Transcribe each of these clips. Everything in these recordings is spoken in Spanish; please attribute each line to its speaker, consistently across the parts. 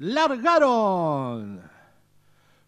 Speaker 1: largaron.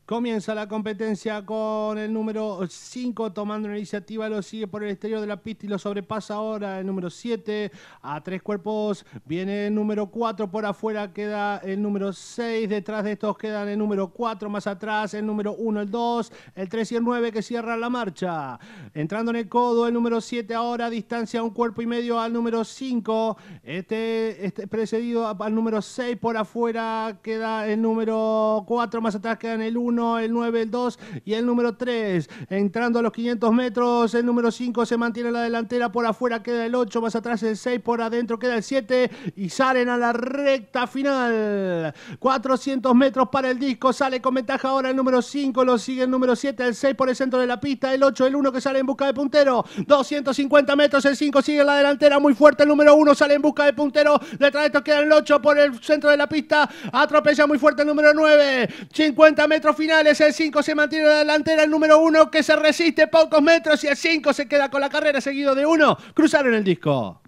Speaker 1: Comienza la competencia con el número 5 tomando una iniciativa, lo sigue por el exterior de la pista y lo sobrepasa ahora el número 7 a tres cuerpos, viene el número 4 por afuera, queda el número 6, detrás de estos quedan el número 4, más atrás el número 1, el 2, el 3 y el 9 que cierran la marcha. Entrando en el codo el número 7 ahora, distancia un cuerpo y medio al número 5, este, este precedido al número 6 por afuera, queda el número 4, más atrás quedan el 1 el 9, el 2 y el número 3. Entrando a los 500 metros, el número 5 se mantiene en la delantera, por afuera queda el 8, más atrás el 6, por adentro queda el 7 y salen a la recta final. 400 metros para el disco, sale con ventaja ahora el número 5, lo sigue el número 7, el 6 por el centro de la pista, el 8, el 1 que sale en busca de puntero. 250 metros, el 5 sigue en la delantera, muy fuerte el número 1, sale en busca de puntero. Detrás de esto queda el 8 por el centro de la pista, atropella muy fuerte el número 9. 50 metros finales. El 5 se mantiene la delantera, el número 1 que se resiste pocos metros y el 5 se queda con la carrera seguido de 1. Cruzaron el disco.